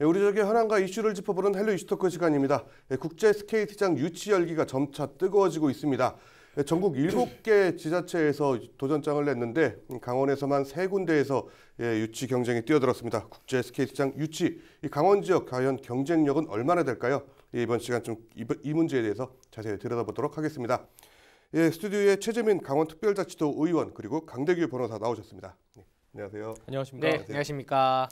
예, 우리적의 현황과 이슈를 짚어보는 헬로 이슈토크 시간입니다. 예, 국제 스케이트장 유치 열기가 점차 뜨거워지고 있습니다. 예, 전국 7개 지자체에서 도전장을 냈는데 강원에서만 3군데에서 유치 경쟁이 뛰어들었습니다. 국제 스케이트장 유치, 강원 지역 과연 경쟁력은 얼마나 될까요? 이번 시간 좀 이 문제에 대해서 자세히 들여다보도록 하겠습니다. 예, 스튜디오에 최재민 강원특별자치도 의원 그리고 강대규 변호사 나오셨습니다. 네, 안녕하세요. 안녕하십니까. 네, 안녕하십니까.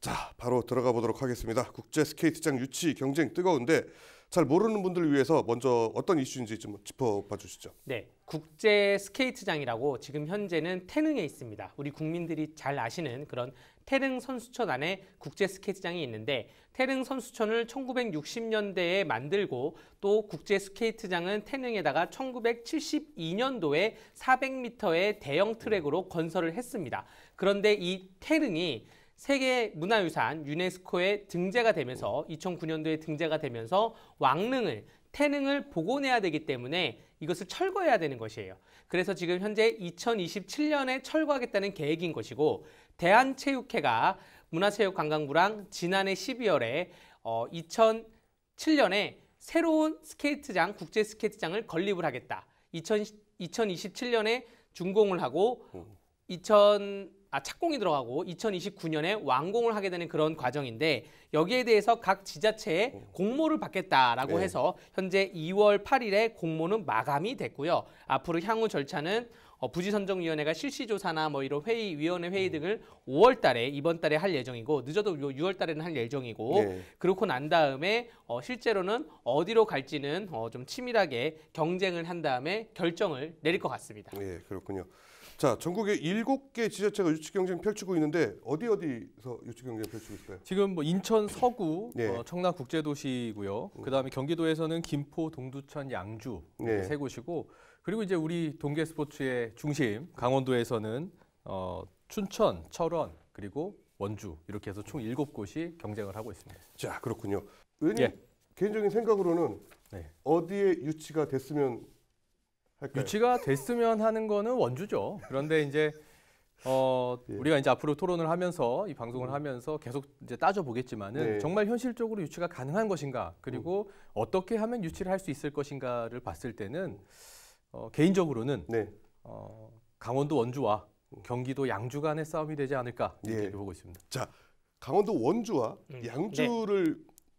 자, 바로 들어가 보도록 하겠습니다. 국제 스케이트장 유치 경쟁 뜨거운데 잘 모르는 분들을 위해서 먼저 어떤 이슈인지 좀 짚어봐 주시죠. 네, 국제 스케이트장이라고 지금 현재는 태릉에 있습니다. 우리 국민들이 잘 아시는 그런 태릉 선수촌 안에 국제 스케이트장이 있는데 태릉 선수촌을 1960년대에 만들고 또 국제 스케이트장은 태릉에다가 1972년도에 400m의 대형 트랙으로 건설을 했습니다. 그런데 이 태릉이 세계 문화유산 유네스코에 등재가 되면서 2009년도에 등재가 되면서 왕릉을 태릉을 복원해야 되기 때문에 이것을 철거해야 되는 것이에요. 그래서 지금 현재 2027년에 철거하겠다는 계획인 것이고 대한체육회가 문화체육관광부랑 지난해 12월에 어, 2007년에 새로운 스케이트장, 국제 스케이트장을 건립을 하겠다. 2000, 2027년에 준공을 하고 2000 아, 착공이 들어가고 2029년에 완공을 하게 되는 그런 과정인데 여기에 대해서 각 지자체에 공모를 받겠다라고 네. 해서 현재 2월 8일에 공모는 마감이 됐고요. 앞으로 향후 절차는 어, 부지선정위원회가 실시조사나 뭐 이런 회의 위원회 회의 등을 5월 달에 이번 달에 할 예정이고 늦어도 6월 달에는 할 예정이고 네. 그렇고 난 다음에 어, 실제로는 어디로 갈지는 어, 좀 치밀하게 경쟁을 한 다음에 결정을 내릴 것 같습니다. 네, 그렇군요. 자, 전국에 일곱 개 지자체가 유치 경쟁 펼치고 있는데 어디 어디서 유치 경쟁 펼치고 있어요? 지금 뭐 인천 서구, 네. 어, 청라 국제도시고요. 그다음에 경기도에서는 김포, 동두천, 양주 네. 세 곳이고 그리고 이제 우리 동계 스포츠의 중심 강원도에서는 어, 춘천, 철원 그리고 원주 이렇게 해서 총 일곱 곳이 경쟁을 하고 있습니다. 자 그렇군요. 의원님 예. 개인적인 생각으로는 네. 어디에 유치가 됐으면 할까요? 유치가 됐으면 하는 거는 원주죠. 그런데 이제 어, 예. 우리가 이제 앞으로 토론을 하면서 이 방송을 음. 하면서 계속 이제 따져 보겠지만은 네. 정말 현실적으로 유치가 가능한 것인가 그리고 음. 어떻게 하면 유치를 할 수 있을 것인가를 봤을 때는. 음. 어, 개인적으로는 네. 어, 강원도 원주와 음. 경기도 양주 간의 싸움이 되지 않을까 예. 얘기 보고 있습니다. 자, 강원도 원주와 음. 양주를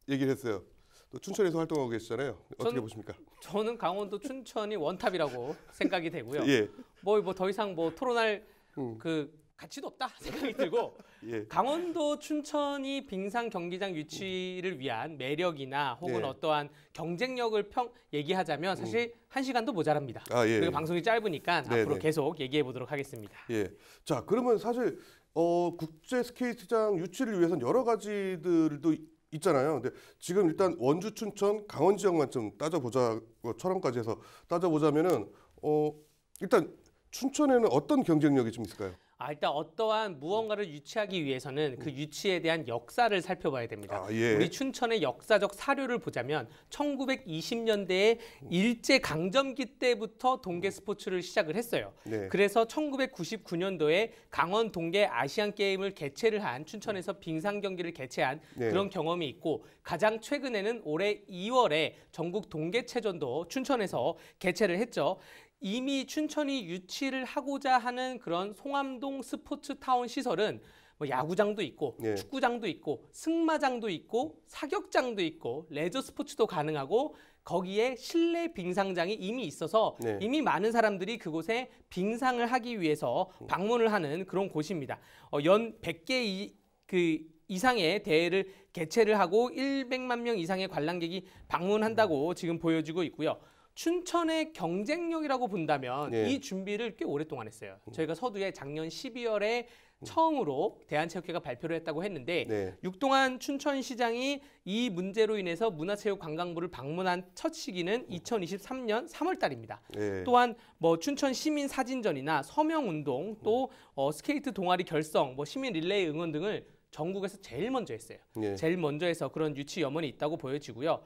네. 얘기를 했어요. 또 춘천에서 활동하고 계시잖아요. 어떻게 전, 보십니까? 저는 강원도 춘천이 원탑이라고 생각이 되고요. 예. 뭐더 뭐, 뭐 이상 뭐 토론할 음. 그 가치도 없다 생각이 들고 예. 강원도 춘천이 빙상 경기장 유치를 위한 매력이나 혹은 예. 어떠한 경쟁력을 평 얘기하자면 사실 음. 한 시간도 모자랍니다. 아, 예. 그리고 방송이 짧으니까 네, 앞으로 네. 계속 얘기해 보도록 하겠습니다. 예. 자 그러면 사실 어, 국제 스케이트장 유치를 위해선 여러 가지들도 있잖아요. 근데 지금 일단 원주 춘천 강원 지역만 좀 따져보자 처럼까지 어, 해서 따져보자면은 어, 일단 춘천에는 어떤 경쟁력이 좀 있을까요? 아, 일단 어떠한 무언가를 유치하기 위해서는 그 음. 유치에 대한 역사를 살펴봐야 됩니다. 아, 예. 우리 춘천의 역사적 사료를 보자면 1920년대에 음. 일제 강점기 때부터 동계 음. 스포츠를 시작을 했어요. 네. 그래서 1999년도에 강원 동계 아시안 게임을 개최를 한 춘천에서 빙상 경기를 개최한 네. 그런 경험이 있고 가장 최근에는 올해 2월에 전국 동계체전도 춘천에서 개최를 했죠. 이미 춘천이 유치를 하고자 하는 그런 송암동 스포츠타운 시설은 뭐 야구장도 있고 네. 축구장도 있고 승마장도 있고 사격장도 있고 레저 스포츠도 가능하고 거기에 실내 빙상장이 이미 있어서 네. 이미 많은 사람들이 그곳에 빙상을 하기 위해서 음. 방문을 하는 그런 곳입니다. 어, 연 100개 이, 그 이상의 대회를 개최를 하고 100만 명 이상의 관람객이 방문한다고 지금 보여지고 있고요. 춘천의 경쟁력이라고 본다면 네. 이 준비를 꽤 오랫동안 했어요. 음. 저희가 서두에 작년 12월에 처음으로 대한체육회가 발표를 했다고 했는데 네. 육동안 춘천시장이 이 문제로 인해서 문화체육관광부를 방문한 첫 시기는 2023년 음. 3월달입니다. 네. 예. 또한 뭐 춘천 시민 사진전이나 서명운동 음. 또 어, 스케이트 동아리 결성, 뭐 시민 릴레이 응원 등을 전국에서 제일 먼저 했어요. 네. 제일 먼저 해서 그런 유치 염원이 있다고 보여지고요.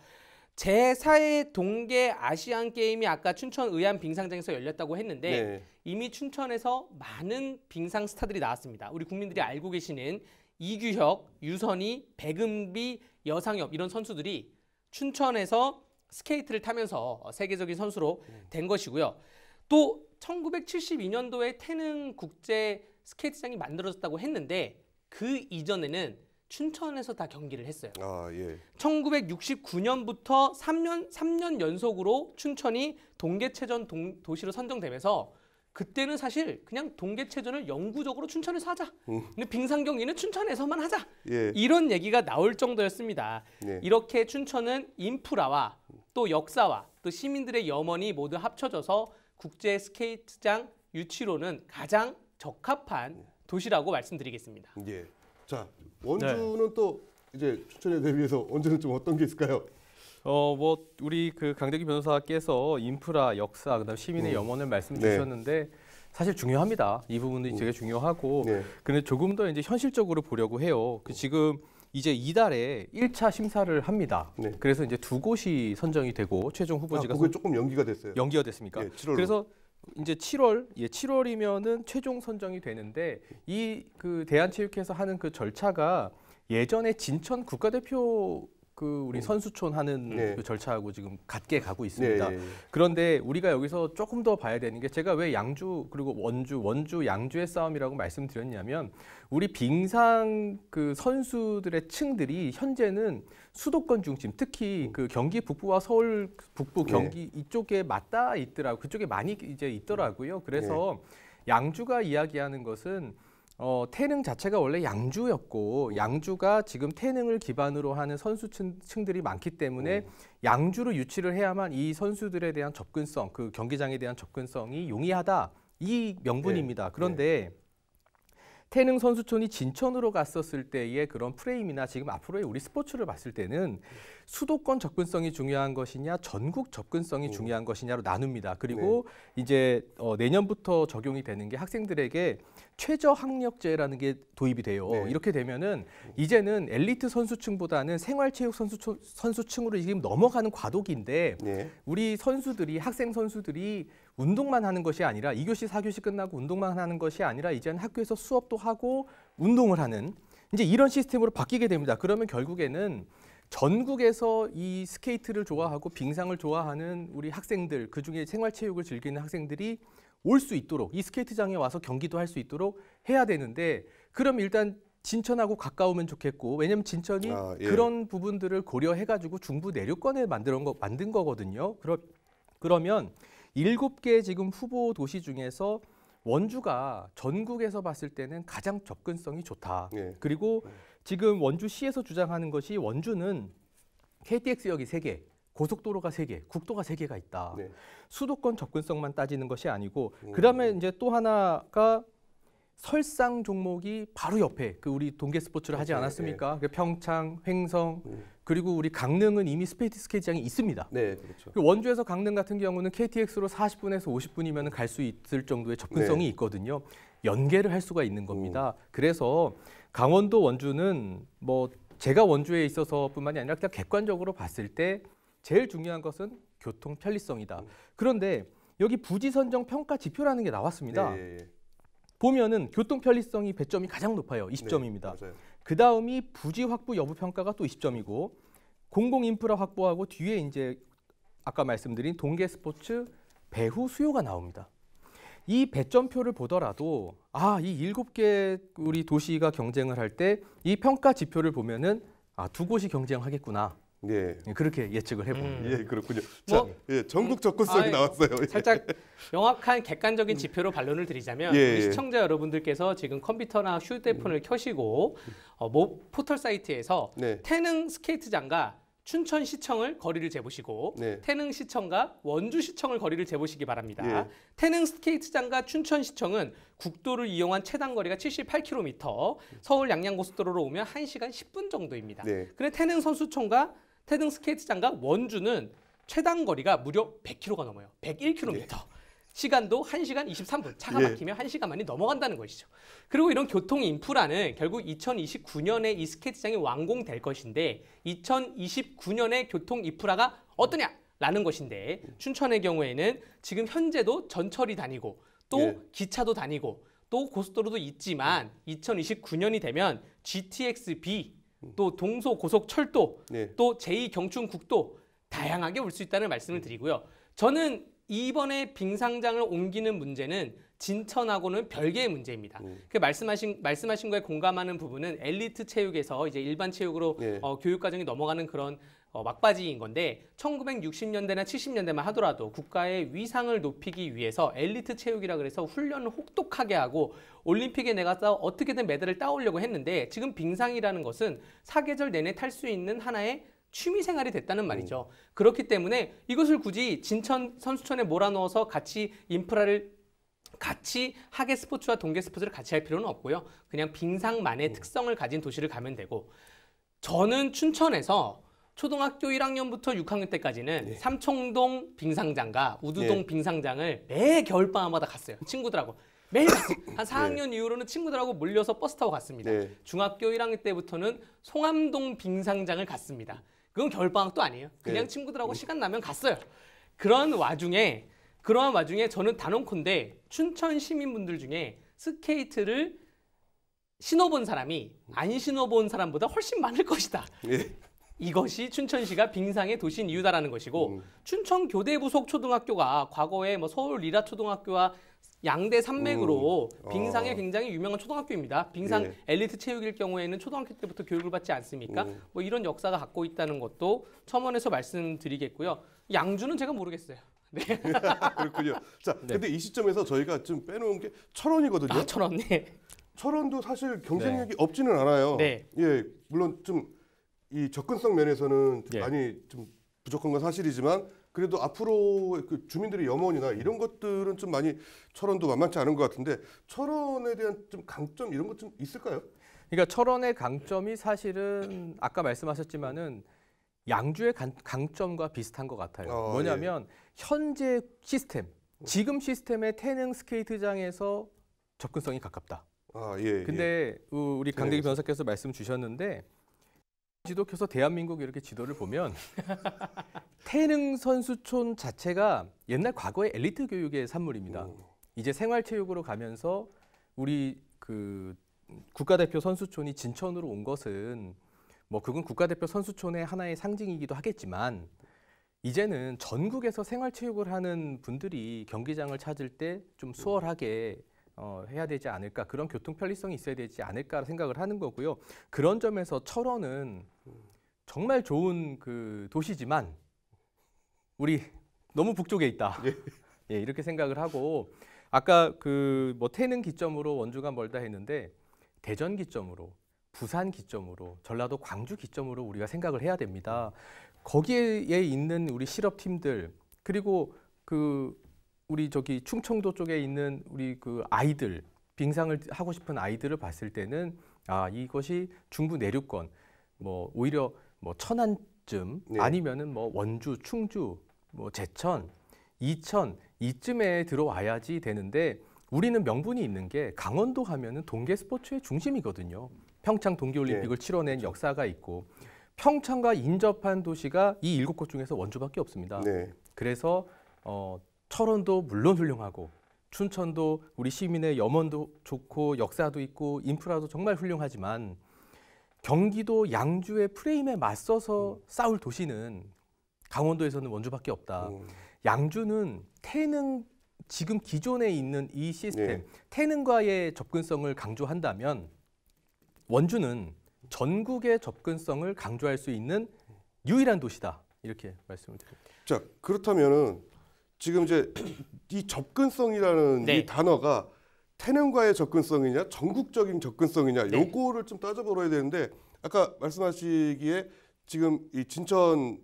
제4회 동계 아시안 게임이 아까 춘천 의암 빙상장에서 열렸다고 했는데 네. 이미 춘천에서 많은 빙상 스타들이 나왔습니다. 우리 국민들이 알고 계시는 이규혁, 유선이, 백은비, 여상엽 이런 선수들이 춘천에서 스케이트를 타면서 어, 세계적인 선수로 네. 된 것이고요. 또 1972년도에 태릉 국제 스케이트장이 만들어졌다고 했는데 그 이전에는 춘천에서 다 경기를 했어요. 아, 예. 1969년부터 3년 3년 연속으로 춘천이 동계체전 동, 도시로 선정되면서 그때는 사실 그냥 동계체전을 영구적으로 춘천에서 하자. 음. 근데 빙상 경기는 춘천에서만 하자. 예. 이런 얘기가 나올 정도였습니다. 예. 이렇게 춘천은 인프라와 또 역사와 또 시민들의 염원이 모두 합쳐져서 국제 스케이트장 유치로는 가장 적합한 네. 도시라고 말씀드리겠습니다. 예. 자, 원주는 네. 또 이제 추천에 대비해서 원주는 좀 어떤 게 있을까요? 어, 뭐 우리 그 강대기 변호사께서 인프라, 역사, 그다음 시민의 음. 염원을 말씀 네. 주셨는데 네. 사실 중요합니다. 이 부분이 음. 되게 중요하고 네. 근데 조금 더 이제 현실적으로 보려고 해요. 그 지금 이제 이달에 1차 심사를 합니다. 네. 그래서 이제 두 곳이 선정이 되고 최종 아, 후보지가 아, 그게 선... 조금 연기가 됐어요. 연기가 됐습니까? 네, 그래서 이제 7월 예 7월이면은 최종 선정이 되는데 이 그 대한체육회에서 하는 그 절차가 예전에 진천 국가대표 그 우리 음. 선수촌 하는 네. 그 절차하고 지금 같게 가고 있습니다. 네, 네, 네, 그런데 우리가 여기서 조금 더 봐야 되는 게 제가 왜 양주 그리고 원주, 원주, 양주의 싸움이라고 말씀드렸냐면 우리 빙상 그 선수들의 층들이 현재는 수도권 중심, 특히 그 경기 북부와 서울 북부 네. 경기 네. 이쪽에 맞닿아 있더라고 그쪽에 많이 이제 있더라고요. 그래서 네. 양주가 이야기하는 것은 어, 태능 자체가 원래 양주였고 오. 양주가 지금 태능을 기반으로 하는 선수층들이 많기 때문에 오. 네. 양주로 유치를 해야만 이 선수들에 대한 접근성, 그 경기장에 대한 접근성이 용이하다 이 명분입니다. 네. 그런데 네. 태능 선수촌이 진천으로 갔었을 때의 그런 프레임이나 지금 앞으로의 우리 스포츠를 봤을 때는 수도권 접근성이 중요한 것이냐 전국 접근성이 오. 어. 중요한 것이냐로 나눕니다. 그리고 네. 이제 어, 내년부터 적용이 되는 게 학생들에게 최저 학력제라는 게 도입이 돼요. 네. 이렇게 되면은 이제는 엘리트 선수층보다는 생활체육 선수 층으로 지금 넘어가는 과도기인데 네. 우리 선수들이 학생 선수들이 운동만 하는 것이 아니라 이교시사교시 끝나고 운동만 하는 것이 아니라 이제는 학교에서 수업도 하고 운동을 하는 이제 이런 시스템으로 바뀌게 됩니다. 그러면 결국에는 전국에서 이 스케이트를 좋아하고 빙상을 좋아하는 우리 학생들 그중에 생활체육을 즐기는 학생들이 올 수 있도록 이 스케이트장에 와서 경기도 할 수 있도록 해야 되는데 그럼 일단 진천하고 가까우면 좋겠고 왜냐하면 진천이 아, 예. 그런 부분들을 고려해가지고 중부 내륙권을 만든, 거, 만든 거거든요. 그러, 그러면 일곱 개 지금 후보 도시 중에서 원주가 전국에서 봤을 때는 가장 접근성이 좋다. 네. 그리고 지금 원주시에서 주장하는 것이 원주는 KTX역이 세개 고속도로가 세개 국도가 세개가 있다. 네. 수도권 접근성만 따지는 것이 아니고 음. 그다음에 이제 또 하나가 설상 종목이 바로 옆에 그 우리 동계 스포츠를 하지 그렇죠. 예, 않았습니까? 네. 평창, 횡성, 음. 그리고 우리 강릉은 이미 스페이스 스케이지장이 있습니다. 네, 그렇죠. 그 원주에서 강릉 같은 경우는 KTX로 40분에서 50분이면 갈 수 있을 정도의 접근성이 네. 있거든요. 연계를 할 수가 있는 겁니다. 오. 음. 그래서 강원도 원주는 뭐 제가 원주에 있어서뿐만이 아니라 그냥 객관적으로 봤을 때 제일 중요한 것은 교통 편리성이다. 음. 그런데 여기 부지 선정 평가 지표라는 게 나왔습니다. 네. 예, 예. 보면은 교통 편리성이 배점이 가장 높아요. 20점입니다. 네, 그 다음이 부지 확보 여부 평가가 또 20점이고 공공 인프라 확보하고 뒤에 이제 아까 말씀드린 동계 스포츠 배후 수요가 나옵니다. 이 배점표를 보더라도 아, 이 일곱 개 우리 도시가 경쟁을 할 때 이 평가 지표를 보면은 아, 두 곳이 경쟁하겠구나. 예. 예. 그렇게 예측을 해봅니다. 음. 예, 그렇군요. 뭐, 자, 예, 전국 접근성이 음, 나왔어요. 예. 살짝 명확한 객관적인 지표로 반론을 드리자면 예, 예, 시청자 여러분들께서 지금 컴퓨터나 휴대폰을 켜시고 어, 뭐, 포털 사이트에서 네. 태능 스케이트장과 춘천시청을 거리를 재보시고 네. 태능시청과 원주시청을 거리를 재보시기 바랍니다. 예. 태능 스케이트장과 춘천시청은 국도를 이용한 최단 거리가 78km, 서울 양양고속도로로 오면 1시간 10분 정도입니다. 네. 그런데 태능 선수촌과 태릉 스케이트장과 원주는 최단 거리가 무려 100km가 넘어요. 101km. 예. 시간도 1시간 23분. 차가 예. 막히면 1시간 만이 넘어간다는 것이죠. 그리고 이런 교통 인프라는 결국 2029년에 이 스케이트장이 완공될 것인데 2029년에 교통 인프라가 어떠냐? 라는 것인데 춘천의 경우에는 지금 현재도 전철이 다니고 또 예. 기차도 다니고 또 고속도로도 있지만 2029년이 되면 GTX-B 또 동서 고속 철도, 네. 또 제2 경춘 국도 다양하게 올 수 있다는 말씀을 음. 드리고요. 저는 이번에 빙상장을 옮기는 문제는 진천하고는 별개의 문제입니다. 음. 그 말씀하신 말씀하신 거에 공감하는 부분은 엘리트 체육에서 이제 일반 체육으로 네. 어, 교육 과정이 넘어가는 그런 어, 막바지인 건데 1960년대나 70년대만 하더라도 국가의 위상을 높이기 위해서 엘리트 체육이라 그래서 훈련을 혹독하게 하고 올림픽에 내가 싸 어떻게든 메달을 따오려고 했는데 지금 빙상이라는 것은 사계절 내내 탈 수 있는 하나의 취미 생활이 됐다는 말이죠. 음. 그렇기 때문에 이것을 굳이 진천 선수촌에 몰아넣어서 같이 인프라를 같이 하계 스포츠와 동계 스포츠를 같이 할 필요는 없고요. 그냥 빙상만의 음. 특성을 가진 도시를 가면 되고 저는 춘천에서 초등학교 1학년부터 6학년 때까지는 네. 삼청동 빙상장과 우두동 네. 빙상장을 매 겨울방학마다 갔어요. 친구들하고. 매일 한 4학년 네. 이후로는 친구들하고 몰려서 버스 타고 갔습니다. 네. 중학교 1학년 때부터는 송암동 빙상장을 갔습니다. 그건 겨울방학도 아니에요. 그냥 네. 친구들하고 네. 시간 나면 갔어요. 그런 와중에 그러한 와중에 저는 단언컨대 춘천 시민분들 중에 스케이트를 신어본 사람이 안 신어본 사람보다 훨씬 많을 것이다. 이것이 춘천시가 빙상의 도시인 이유다라는 것이고 음. 춘천 교대부 속초등학교가 과거에 뭐 서울 리라 초등학교와 양대 산맥으로 음. 아. 빙상에 굉장히 유명한 초등학교입니다. 빙상 예. 엘리트 체육일 경우에는 초등학교 때부터 교육을 받지 않습니까? 음. 뭐 이런 역사가 갖고 있다는 것도 첨언해서 말씀드리겠고요. 양주는 제가 모르겠어요. 네. 그렇군요. 자, 네. 근데 이 시점에서 저희가 좀 빼놓은 게 철원이거든요. 아, 철원. 네. 철원도 사실 경쟁력이 네. 없지는 않아요. 네. 예, 물론 좀이 접근성 면에서는 예. 많이 좀 부족한 건 사실이지만 그래도 앞으로 그 주민들의 염원이나 이런 것들은 좀 많이 철원도 만만치 않은 것 같은데 철원에 대한 좀 강점 이런 것 좀 있을까요? 그러니까 철원의 강점이 사실은 아까 말씀하셨지만은 양주의 강, 점과 비슷한 것 같아요. 아, 뭐냐면 예. 현재 시스템, 지금 시스템의 태능 스케이트장에서 접근성이 가깝다. 아, 예. 예. 근데 예. 우리 강대기 변호사께서 말씀 주셨는데 지도 켜서 대한민국 이렇게 지도를 보면 태릉 선수촌 자체가 옛날 과거의 엘리트 교육의 산물입니다. 오. 이제 생활체육으로 가면서 우리 그 국가대표 선수촌이 진천으로 온 것은 뭐 그건 국가대표 선수촌의 하나의 상징이기도 하겠지만 이제는 전국에서 생활체육을 하는 분들이 경기장을 찾을 때 좀 수월하게 음. 어, 해야 되지 않을까 그런 교통 편리성이 있어야 되지 않을까 생각을 하는 거고요. 그런 점에서 철원은 정말 좋은 그 도시지만 우리 너무 북쪽에 있다. 예, 예 이렇게 생각을 하고 아까 그 뭐 태는 기점으로 원주가 멀다 했는데 대전 기점으로 부산 기점으로 전라도 광주 기점으로 우리가 생각을 해야 됩니다. 거기에 있는 우리 실업팀들 그리고 그 우리 저기 충청도 쪽에 있는 우리 그 아이들 빙상을 하고 싶은 아이들을 봤을 때는 아 이것이 중부 내륙권 뭐 오히려 뭐 천안쯤 네. 아니면은 뭐 원주, 충주, 뭐 제천, 이천 이쯤에 들어와야지 되는데 우리는 명분이 있는 게 강원도 가면은 동계 스포츠의 중심이거든요. 평창 동계올림픽을 네. 치러낸 그렇죠. 역사가 있고 평창과 인접한 도시가 이 일곱 곳 중에서 원주밖에 없습니다. 네. 그래서 어, 철원도 물론 훌륭하고 춘천도 우리 시민의 염원도 좋고 역사도 있고 인프라도 정말 훌륭하지만 경기도 양주의 프레임에 맞서서 음. 싸울 도시는 강원도에서는 원주밖에 없다. 음. 양주는 태능 지금 기존에 있는 이 시스템 네. 태능과의 접근성을 강조한다면 원주는 전국의 접근성을 강조할 수 있는 유일한 도시다 이렇게 말씀을 드립니다. 자 그렇다면은 지금 이제 이 접근성이라는 네. 이 단어가 태능과의 접근성이냐 전국적인 접근성이냐 네. 요거를 좀 따져보아야 되는데 아까 말씀하시기에 지금 이 진천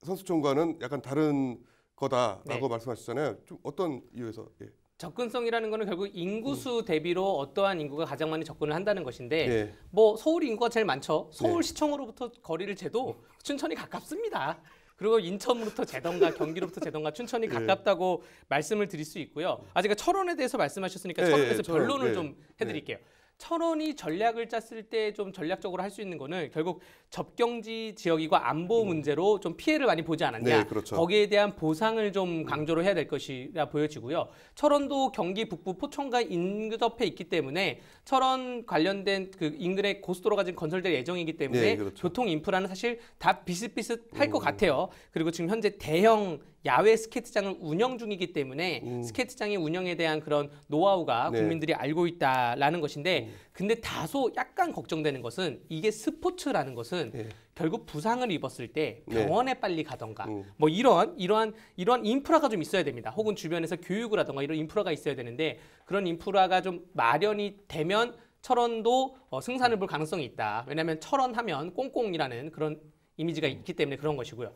선수촌과는 약간 다른 거다라고 네. 말씀하셨잖아요. 좀 어떤 이유에서? 예. 접근성이라는 거는 결국 인구수 음. 대비로 어떠한 인구가 가장 많이 접근을 한다는 것인데 네. 뭐 서울 인구가 제일 많죠. 서울시청으로부터 네. 거리를 재도 음. 춘천이 가깝습니다. 그리고 인천부터 으로 제던가 경기로부터 제던가 춘천이 예. 가깝다고 말씀을 드릴 수 있고요. 아 제가 철원에 대해서 말씀하셨으니까 예, 예, 철원에서 변론을 좀 해드릴게요. 철원이 전략을 짰을 때 좀 전략적으로 할 수 있는 거는 결국 접경지 지역이고 안보 음. 문제로 좀 피해를 많이 보지 않았냐. 네, 그렇죠. 거기에 대한 보상을 좀 강조를 해야 될 것이라 보여지고요. 철원도 경기 북부 포천과 인접해 있기 때문에 철원 관련된 그 인근의 고속도로가 지금 건설될 예정이기 때문에 네, 그렇죠. 교통 인프라는 사실 다 비슷비슷할 음. 것 같아요. 그리고 지금 현재 대형 야외 스케이트장을 운영 중이기 때문에 음. 스케이트장의 운영에 대한 그런 노하우가 네. 국민들이 알고 있다라는 것인데 음. 근데 다소 약간 걱정되는 것은 이게 스포츠라는 것은 네. 결국 부상을 입었을 때 네. 병원에 네. 빨리 가던가 음. 뭐 이런 이러한 이러한 인프라가 좀 있어야 됩니다. 혹은 주변에서 교육을 하던가 이런 인프라가 있어야 되는데 그런 인프라가 좀 마련이 되면 철원도 어, 승산을 볼 가능성이 있다. 왜냐하면 철원하면 꽁꽁이라는 그런 이미지가 음. 있기 때문에 그런 것이고요.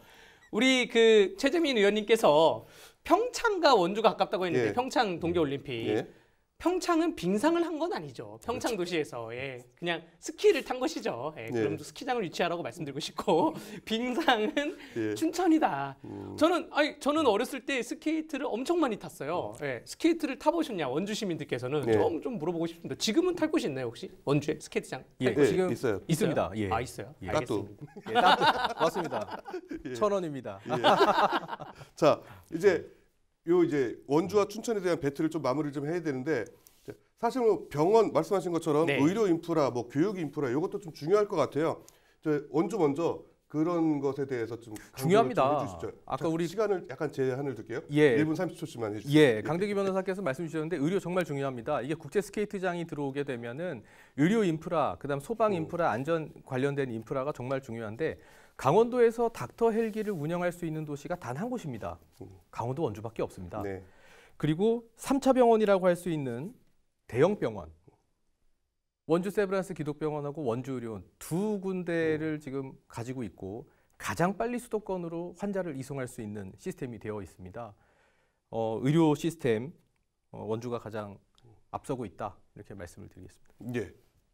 우리 그 최재민 의원님께서 평창과 원주가 가깝다고 했는데 예. 평창 동계올림픽 예. 평창은 빙상을 한 건 아니죠. 평창 그렇죠. 도시에서 예, 그냥 스키를 탄 것이죠. 예, 예. 그럼 스키장을 유치하라고 말씀드리고 싶고 빙상은 예. 춘천이다. 음. 저는 아니 저는 음. 어렸을 때 스케이트를 엄청 많이 탔어요. 음. 예, 스케이트를 타보셨냐 원주 시민들께서는 좀좀 예. 좀 물어보고 싶습니다. 지금은 탈 곳이 있나요 혹시 원주에 스케이트장? 예, 예, 지금 있어요. 있습니다. 예. 아 있어요. 예. 따뚜. 예, 따뚜. 맞습니다. 천 원입니다. 자 이제. 네. 요 이제 원주와 춘천에 대한 배틀을 좀 마무리를 좀 해야 되는데 사실 뭐 병원 말씀하신 것처럼 네. 의료 인프라, 뭐 교육 인프라 이것도 좀 중요할 것 같아요. 저 원주 먼저 그런 것에 대해서 좀 중요합니다. 좀 아까 우리 시간을 약간 제한을 둘게요. 예. 1분 30초씩만 해주세요. 예, 예. 강대기 변호사께서 말씀 주셨는데 의료 정말 중요합니다. 이게 국제 스케이트장이 들어오게 되면은 의료 인프라, 그다음 소방 음. 인프라, 안전 관련된 인프라가 정말 중요한데 강원도에서 닥터 헬기를 운영할 수 있는 도시가 단 한 곳입니다. 강원도 원주밖에 없습니다. 네. 그리고 삼차 병원이라고 할 수 있는 대형 병원, 원주 세브란스 기독병원하고 원주 의료원 두 군데를 네. 지금 가지고 있고 가장 빨리 수도권으로 환자를 이송할 수 있는 시스템이 되어 있습니다. 어, 의료 시스템 어, 원주가 가장 앞서고 있다 이렇게 말씀을 드리겠습니다. 네.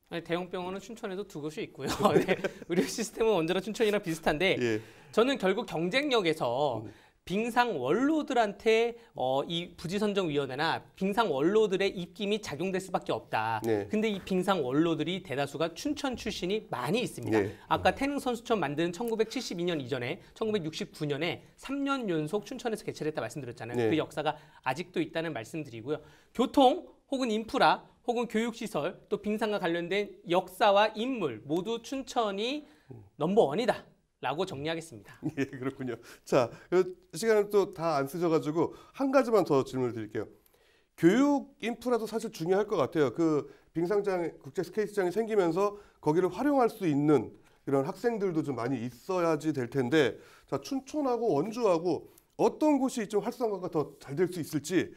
아니, 대형병원은 춘천에도 두 곳이 있고요. 네. 의료 시스템은 언제나 춘천이랑 비슷한데 예. 저는 결국 경쟁력에서 음. 빙상 원로들한테 어, 이 부지선정위원회나 빙상 원로들의 입김이 작용될 수밖에 없다. 네. 근데 이 빙상 원로들이 대다수가 춘천 출신이 많이 있습니다. 네. 아까 태릉 선수촌 만드는 1972년 이전에 1969년에 3년 연속 춘천에서 개최를 했다 말씀드렸잖아요. 네. 그 역사가 아직도 있다는 말씀드리고요. 교통 혹은 인프라 혹은 교육시설 또 빙상과 관련된 역사와 인물 모두 춘천이 넘버원이다. 라고 정리하겠습니다. 예, 그렇군요. 자, 그 시간을 또 다 안 쓰셔가지고 한 가지만 더 질문을 드릴게요. 교육 인프라도 사실 중요할 것 같아요. 그 빙상장, 국제 스케이트장이 생기면서 거기를 활용할 수 있는 이런 학생들도 좀 많이 있어야지 될 텐데, 자, 춘천하고 원주하고 어떤 곳이 좀 활성화가 더 잘 될 수 있을지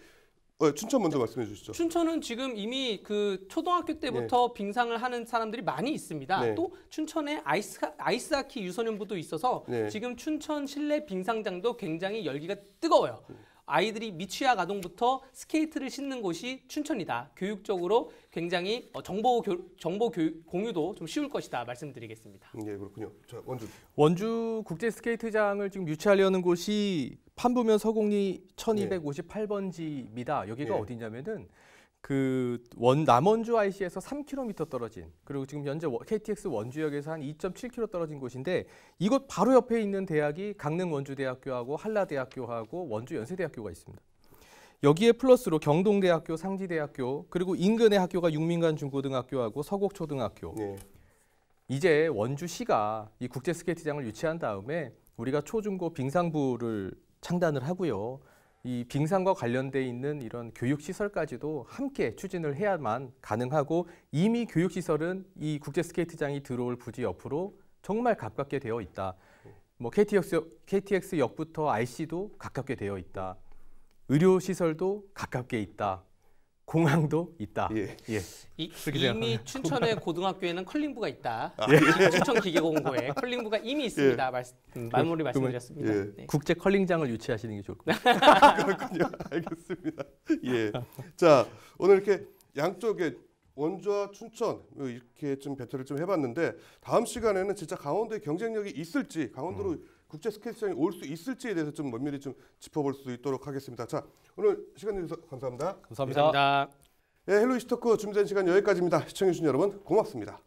어, 예, 춘천 먼저 말씀해 주시죠. 춘천은 지금 이미 그 초등학교 때부터 네. 빙상을 하는 사람들이 많이 있습니다. 네. 또 춘천에 아이스, 아이스하키 유소년부도 있어서 네. 지금 춘천 실내 빙상장도 굉장히 열기가 뜨거워요. 아이들이 미취학 아동부터 스케이트를 신는 곳이 춘천이다. 교육적으로 굉장히 어, 정보 교, 정보 교육 공유도 좀 쉬울 것이다 말씀드리겠습니다. 네 그렇군요. 자 원주 원주 국제 스케이트장을 지금 유치하려는 곳이 판부면 서곡리 1258번지입니다. 여기가 예. 어디냐면은 그 원 남원주 IC에서 3km 떨어진 그리고 지금 현재 KTX 원주역에서 한 2.7km 떨어진 곳인데 이곳 바로 옆에 있는 대학이 강릉 원주대학교하고 한라대학교하고 원주 연세대학교가 있습니다. 여기에 플러스로 경동대학교, 상지대학교 그리고 인근의 학교가 육민관 중고등학교하고 서곡초등학교. 예. 이제 원주시가 이 국제 스케이트장을 유치한 다음에 우리가 초중고 빙상부를 창단을 하고요. 이 빙상과 관련돼 있는 이런 교육 시설까지도 함께 추진을 해야만 가능하고 이미 교육 시설은 이 국제 스케이트장이 들어올 부지 옆으로 정말 가깝게 되어 있다. 뭐 KTX, KTX 역부터 IC도 가깝게 되어 있다. 의료 시설도 가깝게 있다. 공항도 있다. 예. 예. 이, 미 춘천의 고등학교에는 컬링부가 있다. 아, 네. 예. 춘천 기계공고에 컬링부가 이미 있습니다. 예. 말스, 음, 말무리 그 뭐, 말씀드렸습니다. 예. 네. 국제 컬링장을 유치하시는 게 좋을 것 같아요. 아, 그렇군요. 알겠습니다. 예. 자 오늘 이렇게 양쪽에 원주와 춘천 뭐 이렇게 좀 배틀을 좀 해봤는데 다음 시간에는 진짜 강원도의 경쟁력이 있을지 강원도로 음. 국제 스케이트 시장이 올 수 있을지에 대해서 좀 면밀히 좀 짚어볼 수 있도록 하겠습니다. 자, 오늘 시간 내주셔서 감사합니다. 감사합니다. 감사합니다. 예, 헬로이스토크 준비된 시간 여기까지입니다. 시청해주신 여러분 고맙습니다.